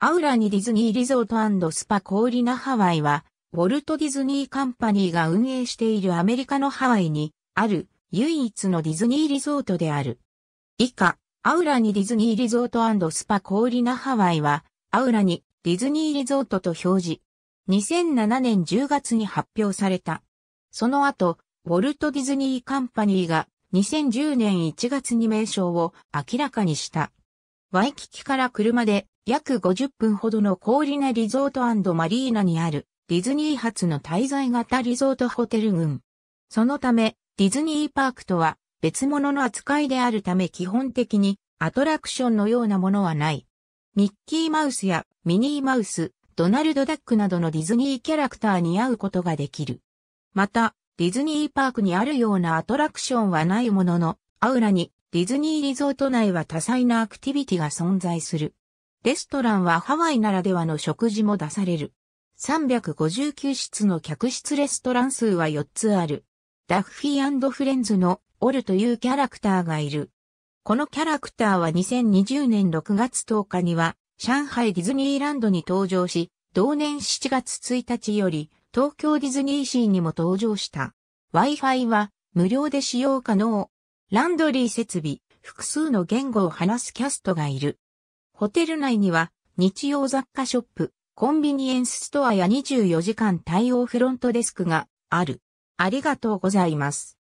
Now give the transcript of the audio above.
アウラにディズニーリゾートスパコーリナハワイは、ウォルト・ディズニー・カンパニーが運営しているアメリカのハワイにある唯一のディズニーリゾートである。以下、アウラにディズニーリゾートスパコーリナハワイは、アウラにディズニーリゾートと表示。2007年10月に発表された。その後、ウォルト・ディズニー・カンパニーが2010年1月に名称を明らかにした。ワイキキから車で約50分ほどのコーリナリゾートマリーナにあるディズニー発の滞在型リゾートホテル群。そのため、ディズニーパークとは別物の扱いであるため基本的にアトラクションのようなものはない。ミッキーマウスやミニーマウス、ドナルド・ダックなどのディズニーキャラクターに会うことができる。また、ディズニーパークにあるようなアトラクションはないものの、アウラにディズニーリゾート内は多彩なアクティビティが存在する。レストランはハワイならではの食事も出される。359室の客室レストラン数は4つある。ダッフィーフレンズのオルというキャラクターがいる。このキャラクターは2020年6月10日には上海ディズニーランドに登場し、同年7月1日より東京ディズニーシーにも登場した。Wi-Fi は無料で使用可能。ランドリー設備、複数の言語を話すキャストがいる。ホテル内には日用雑貨ショップ、コンビニエンスストアや24時間対応フロントデスクがある。ありがとうございます。